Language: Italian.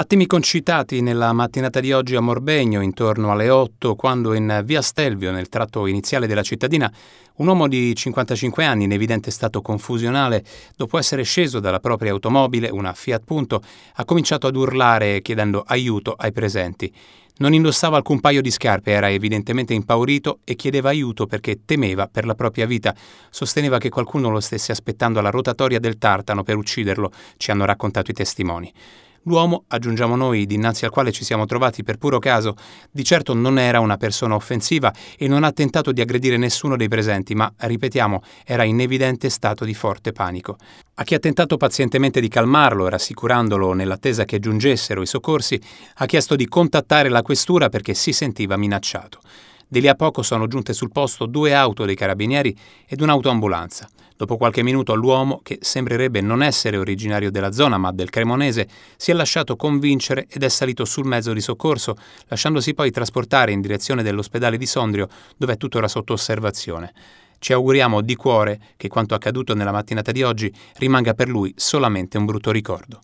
A temi concitati nella mattinata di oggi a Morbegno, intorno alle 8, quando in via Stelvio, nel tratto iniziale della cittadina, un uomo di 55 anni, in evidente stato confusionale, dopo essere sceso dalla propria automobile, una Fiat Punto, ha cominciato ad urlare chiedendo aiuto ai presenti. Non indossava alcun paio di scarpe, era evidentemente impaurito e chiedeva aiuto perché temeva per la propria vita. Sosteneva che qualcuno lo stesse aspettando alla rotatoria del tartano per ucciderlo, ci hanno raccontato i testimoni. L'uomo, aggiungiamo noi, dinanzi al quale ci siamo trovati per puro caso, di certo non era una persona offensiva e non ha tentato di aggredire nessuno dei presenti, ma, ripetiamo, era in evidente stato di forte panico. A chi ha tentato pazientemente di calmarlo, rassicurandolo nell'attesa che giungessero i soccorsi, ha chiesto di contattare la questura perché si sentiva minacciato. Di lì a poco sono giunte sul posto due auto dei carabinieri ed un'autoambulanza. Dopo qualche minuto l'uomo, che sembrerebbe non essere originario della zona ma del Cremonese, si è lasciato convincere ed è salito sul mezzo di soccorso, lasciandosi poi trasportare in direzione dell'ospedale di Sondrio, dove è tuttora sotto osservazione. Ci auguriamo di cuore che quanto accaduto nella mattinata di oggi rimanga per lui solamente un brutto ricordo.